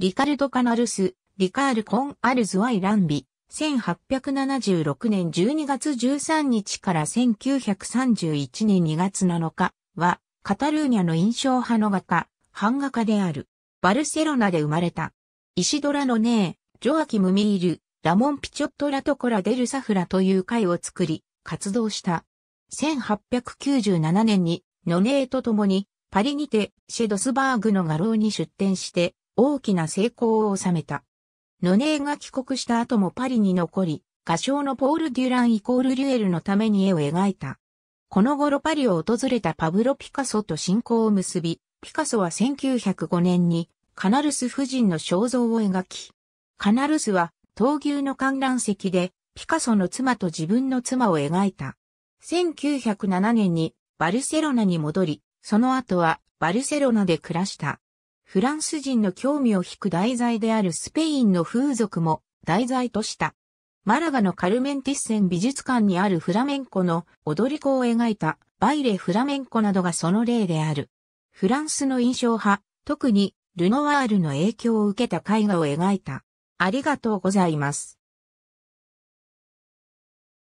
リカルド・カナルス、リカール・コン・アルズ・ワイ・ランビ、1876年12月13日から1931年2月7日は、カタルーニャの印象派の画家、版画家である。バルセロナで生まれた。イシドラのネー、ジョアキム・ミール、ラモン・ピチョット・ラトコラ・デル・サフラという会を作り、活動した。1897年に、ノネーと共に、パリにて、シェドスバーグの画廊に出展して、大きな成功を収めた。ノネーが帰国した後もパリに残り、画商のポール・デュランイコール・リュエルのために絵を描いた。この頃パリを訪れたパブロ・ピカソと親交を結び、ピカソは1905年にカナルス夫人の肖像を描き、カナルスは闘牛の観覧席でピカソの妻と自分の妻を描いた。1907年にバルセロナに戻り、その後はバルセロナで暮らした。フランス人の興味を引く題材であるスペインの風俗も題材とした。マラガのカルメンティッセン美術館にあるフラメンコの踊り子を描いたバイレ・フラメンコなどがその例である。フランスの印象派、特にルノワールの影響を受けた絵画を描いた。ありがとうございます。